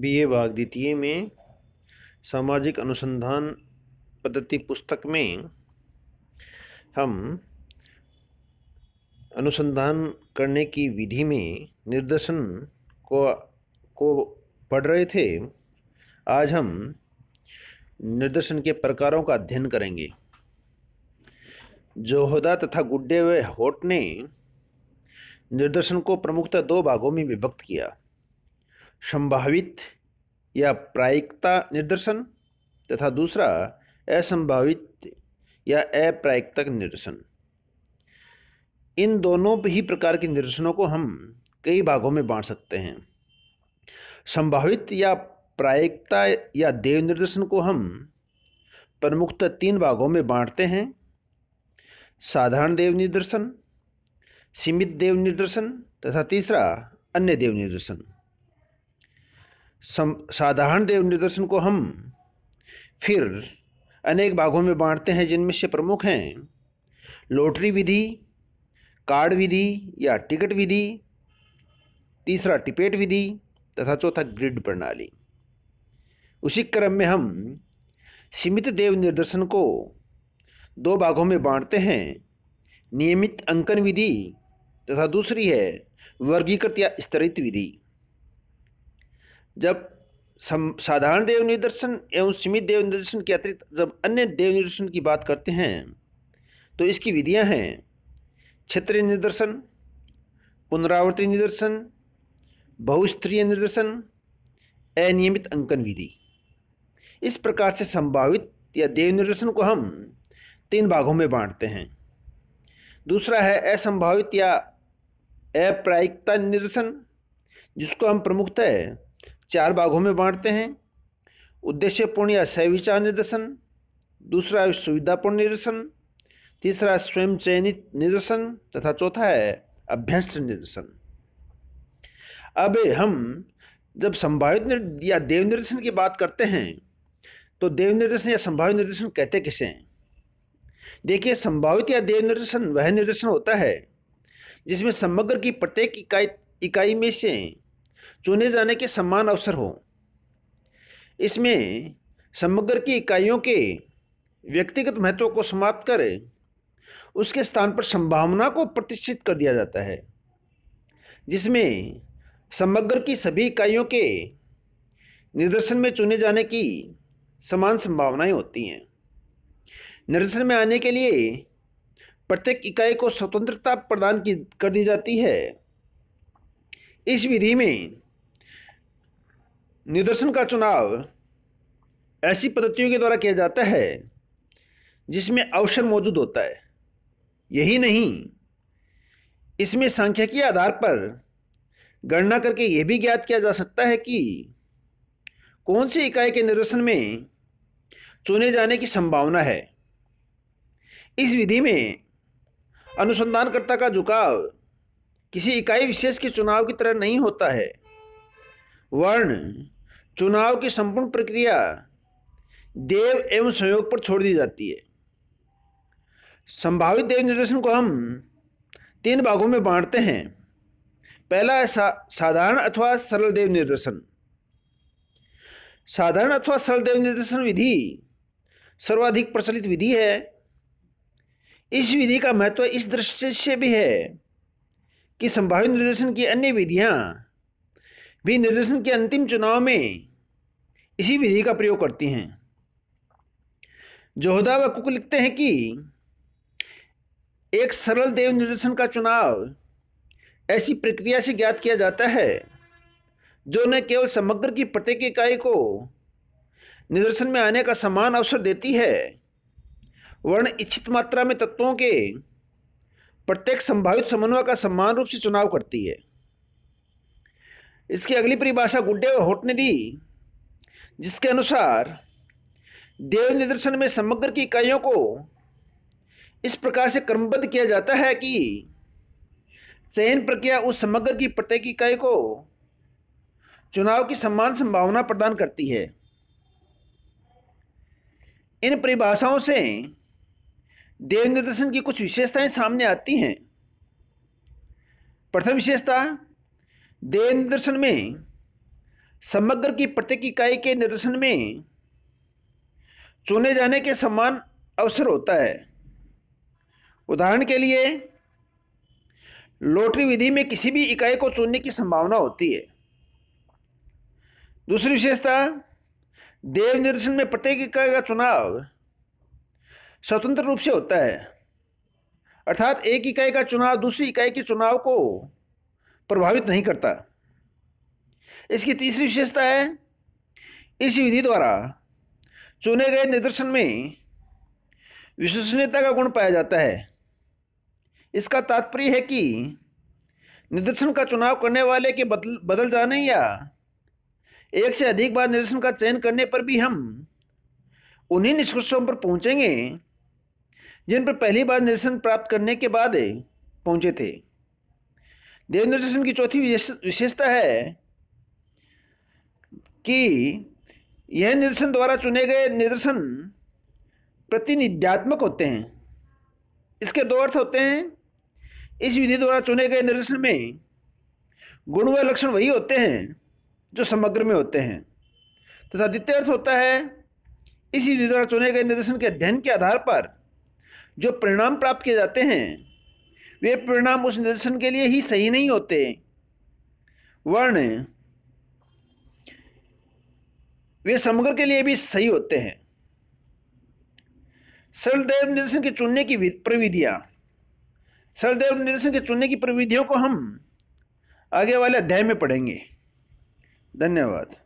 BA भाग द्वितीय में सामाजिक अनुसंधान पद्धति पुस्तक में हम अनुसंधान करने की विधि में निर्देशन को को पढ़ रहे थे आज हम निर्देशन के प्रकारों का अध्ययन करेंगे जोहदा तथा गुड्डे व होट ने निर्देशन को प्रमुखतः दो भागों में विभक्त किया संभावित या प्रायिकता निर्दर्शन तथा दूसरा असंभावित या अप्रायिकता निर्दर्शन इन दोनों ही प्रकार के निर्देशनों को हम कई भागों में बांट सकते हैं संभावित या प्रायिकता या देव निर्देशन को हम प्रमुखतः तीन भागों में बांटते हैं साधारण देव निर्देशन सीमित देव निर्देशन तथा तीसरा अन्य देव निर्देशन साधारण देव निदर्शन को हम फिर अनेक भागों में बांटते हैं जिनमें से प्रमुख हैं लोटरी विधि कार्ड विधि या टिकट विधि तीसरा टिपेट विधि तथा चौथा ग्रिड प्रणाली उसी क्रम में हम सीमित देव निर्दर्शन को दो भागों में बांटते हैं नियमित अंकन विधि तथा दूसरी है वर्गीकृत या स्तरित विधि जब साधारण देव निदर्शन एवं सीमित देव निदर्शन के अतिरिक्त जब अन्य देव निदर्शन की बात करते हैं तो इसकी विधियां हैं क्षेत्रीय निदर्शन पुनरावर्ती निदर्शन बहुस्तरीय निदर्शन अनियमित अंकन विधि इस प्रकार से संभावित या देव निदर्शन को हम तीन भागों में बांटते हैं दूसरा है असंभावित या अप्रायिकता निदर्शन जिसको हम प्रमुखतः चार भागों में बांटते हैं उद्देश्यपूर्ण या सह विचार निदर्शन दूसरा सुविधापूर्ण निदर्शन तीसरा स्वयं चयनित निदर्शन तथा चौथा है अभ्यस्त निदर्शन अब हम जब संभावित या देव निर्देशन की बात करते हैं तो देव निर्देशन या संभावित निर्देशन कहते किसे हैं देखिए संभावित या देव निर्देशन वह निर्देशन होता है जिसमें समग्र की प्रत्येक इकाई इकाई में से चुने जाने के समान अवसर हो इसमें समग्र की इकाइयों के व्यक्तिगत महत्व को समाप्त कर उसके स्थान पर संभावना को प्रतिष्ठित कर दिया जाता है जिसमें समग्र की सभी इकाइयों के निदर्शन में चुने जाने की समान संभावनाएं होती हैं निदर्शन में आने के लिए प्रत्येक इकाई को स्वतंत्रता प्रदान की कर दी जाती है इस विधि में निदर्शन का चुनाव ऐसी पद्धतियों के द्वारा किया जाता है जिसमें अवसर मौजूद होता है यही नहीं इसमें सांख्यिकीय आधार पर गणना करके यह भी ज्ञात किया जा सकता है कि कौन सी इकाई के निदर्शन में चुने जाने की संभावना है इस विधि में अनुसंधानकर्ता का झुकाव किसी इकाई विशेष के चुनाव की तरह नहीं होता है वर्ण चुनाव की संपूर्ण प्रक्रिया देव एवं संयोग पर छोड़ दी जाती है संभावित देव निर्देशन को हम तीन भागों में बांटते हैं पहला है सा, साधारण अथवा सरल देव निर्देशन साधारण अथवा सरल देव निर्देशन विधि सर्वाधिक प्रचलित विधि है इस विधि का महत्व इस दृष्टि से भी है कि संभावित निर्देशन की अन्य विधियां भी निर्देशन के अंतिम चुनाव में इसी विधि का प्रयोग करती हैं जोहदा व कुक लिखते हैं कि एक सरल देव निर्देशन का चुनाव ऐसी प्रक्रिया से ज्ञात किया जाता है जो न केवल समग्र की प्रत्येक इकाई को निदर्शन में आने का समान अवसर देती है वर्ण इच्छित मात्रा में तत्वों के प्रत्येक संभावित समन्वय का समान रूप से चुनाव करती है इसकी अगली परिभाषा गुड्डे और होट ने दी जिसके अनुसार देव निदर्शन में समग्र की इकाइयों को इस प्रकार से क्रमबद्ध किया जाता है कि चयन प्रक्रिया उस समग्र की प्रत्येक इकाई को चुनाव की समान संभावना प्रदान करती है इन परिभाषाओं से देव निर्देशन की कुछ विशेषताएं सामने आती हैं प्रथम विशेषता देह निदर्शन में समग्र की प्रत्येक इकाई के निदर्शन में चुने जाने के समान अवसर होता है उदाहरण के लिए लोटरी विधि में किसी भी इकाई को चुनने की संभावना होती है दूसरी विशेषता देव निदर्शन में प्रत्येक इकाई का चुनाव स्वतंत्र रूप से होता है अर्थात एक इकाई का चुनाव दूसरी इकाई के चुनाव को प्रभावित नहीं करता इसकी तीसरी विशेषता है इस विधि द्वारा चुने गए निदर्शन में विश्वसनीयता का गुण पाया जाता है इसका तात्पर्य है कि निदर्शन का चुनाव करने वाले के बदल बदल जाने या एक से अधिक बार निदर्शन का चयन करने पर भी हम उन्हीं निष्कर्षों पर पहुंचेंगे जिन पर पहली बार निदर्शन प्राप्त करने के बाद पहुंचे थे देवेंद्र दर्शन की चौथी विशेषता है कि यह निदर्शन द्वारा चुने गए निदर्शन प्रतिनिध्यात्मक होते हैं इसके दो अर्थ होते हैं इस विधि द्वारा चुने गए निदर्शन में गुण व लक्षण वही होते हैं जो समग्र में होते हैं तथा द्वितीय अर्थ होता है इस विधि द्वारा चुने गए निदर्शन के अध्ययन के आधार पर जो परिणाम प्राप्त किए जाते हैं वे परिणाम उस निदर्शन के लिए ही सही नहीं होते वर्ण वे समग्र के लिए भी सही होते हैं सरलदेव निदर्शन के चुनने की प्रविधियां सरलदेव निदर्शन के चुनने की प्रविधियों को हम आगे वाले अध्याय में पढ़ेंगे धन्यवाद